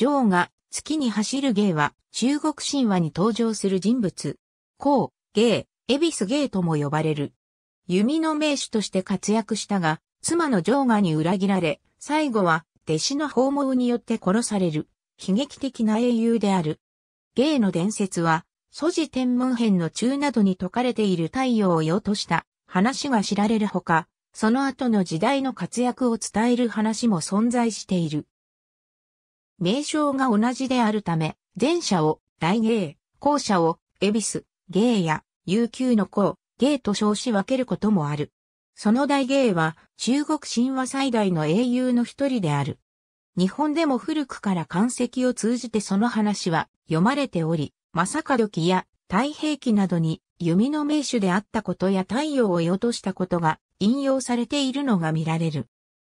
ジョーが月に走る芸は中国神話に登場する人物。孔、芸、エビス芸とも呼ばれる。弓の名手として活躍したが、妻のジョーガに裏切られ、最後は弟子の訪問によって殺される、悲劇的な英雄である。芸の伝説は、祖地天文編の中などに説かれている太陽を用とした話が知られるほか、その後の時代の活躍を伝える話も存在している。名称が同じであるため、前者を大芸、後者を恵比寿、芸や悠久の子、芸と称し分けることもある。その大芸は中国神話最大の英雄の一人である。日本でも古くから漢石を通じてその話は読まれており、正門記や太平記などに弓の名手であったことや太陽を落としたことが引用されているのが見られる。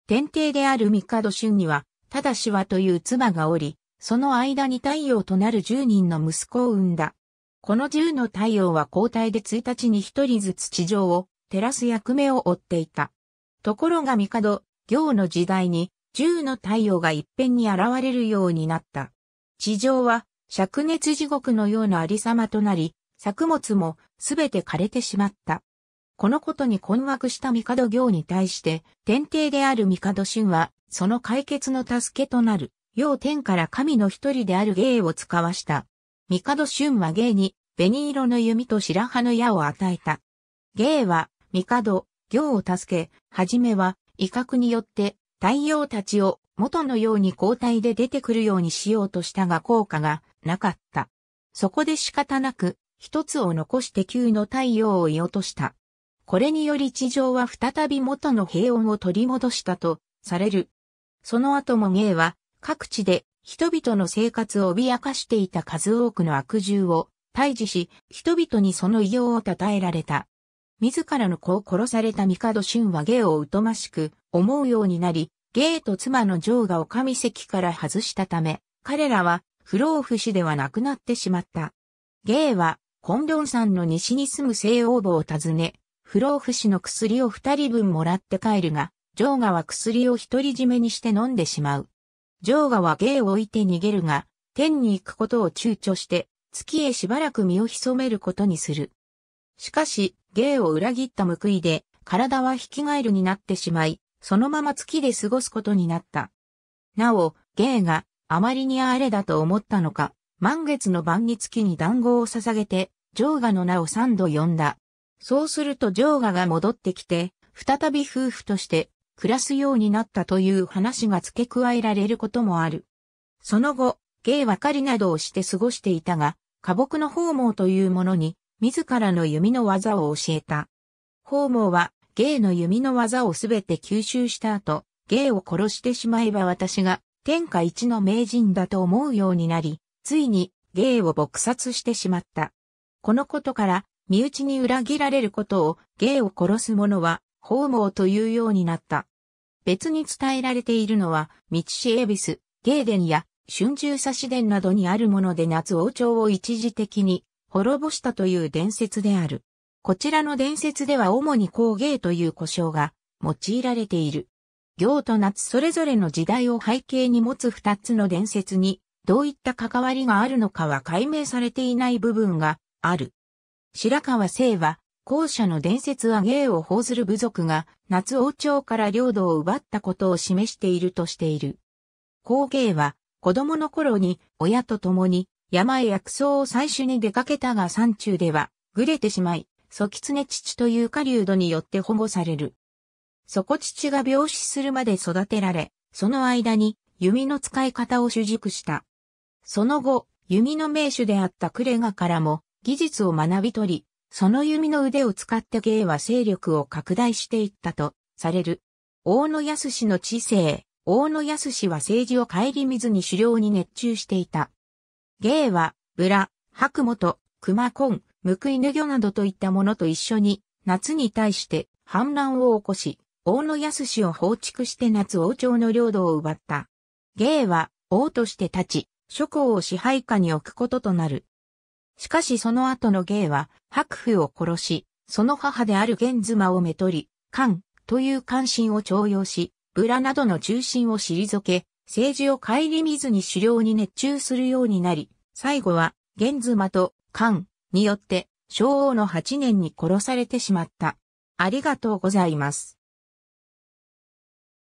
天帝である三帝春にはただしはという妻がおり、その間に太陽となる十人の息子を産んだ。この十の太陽は交代で一日に一人ずつ地上を照らす役目を負っていた。ところが帝、行の時代に十の太陽が一遍に現れるようになった。地上は灼熱地獄のようなありさまとなり、作物もすべて枯れてしまった。このことに困惑した帝行に対して、天帝である帝神はその解決の助けとなる、要天から神の一人である芸を使わした。帝春は芸に、紅色の弓と白羽の矢を与えた。芸は、帝、行を助け、はじめは、威嚇によって、太陽たちを元のように交代で出てくるようにしようとしたが効果がなかった。そこで仕方なく、一つを残して旧の太陽を射落とした。これにより地上は再び元の平穏を取り戻したとされる。その後も芸は各地で人々の生活を脅かしていた数多くの悪獣を退治し、人々にその異様を称えられた。自らの子を殺された帝春は芸を疎ましく思うようになり、芸と妻のジョーが女将席から外したため、彼らは不老不死ではなくなってしまった。芸は、コンドン山の西に住む西王母を訪ね、不老不死の薬を二人分もらって帰るが、ジョーガは薬を独り占めにして飲んでしまう。ジョーガは芸を置いて逃げるが、天に行くことを躊躇して、月へしばらく身を潜めることにする。しかし、芸を裏切った報いで、体は引きガエルになってしまい、そのまま月で過ごすことになった。なお、芸があまりにあれだと思ったのか、満月の晩に月に団子を捧げて、ジョーガの名を三度呼んだ。そうするとジョーガが戻ってきて、再び夫婦として暮らすようになったという話が付け加えられることもある。その後、芸分かりなどをして過ごしていたが、花木の法網というものに、自らの弓の技を教えた。法網は、芸の弓の技をすべて吸収した後、芸を殺してしまえば私が天下一の名人だと思うようになり、ついに芸を撲殺してしまった。このことから、身内に裏切られることを芸を殺す者は、法網というようになった。別に伝えられているのは、道市恵比寿、デンや春秋差し伝などにあるもので夏王朝を一時的に滅ぼしたという伝説である。こちらの伝説では主に工芸という呼称が用いられている。行と夏それぞれの時代を背景に持つ二つの伝説にどういった関わりがあるのかは解明されていない部分がある。白川聖は後者の伝説は芸を奉ずる部族が夏王朝から領土を奪ったことを示しているとしている。後芸は子供の頃に親と共に山へ薬草を採取に出かけたが山中ではぐれてしまい、ソキツネ父という狩人によって保護される。そこ父が病死するまで育てられ、その間に弓の使い方を主軸した。その後、弓の名手であったクレガからも技術を学び取り、その弓の腕を使って芸は勢力を拡大していったとされる。大野康の知性、大野康は政治を顧みずに狩猟に熱中していた。芸は、ブラ、白元、熊根、報いぬ魚などといったものと一緒に、夏に対して反乱を起こし、大野康を放逐して夏王朝の領土を奪った。芸は、王として立ち、諸侯を支配下に置くこととなる。しかしその後の芸は、白布を殺し、その母である玄妻をめとり、漢という関心を徴用し、ブラなどの中心を退け、政治を顧みずに狩猟に熱中するようになり、最後は、玄妻と漢によって、昭王の8年に殺されてしまった。ありがとうございます。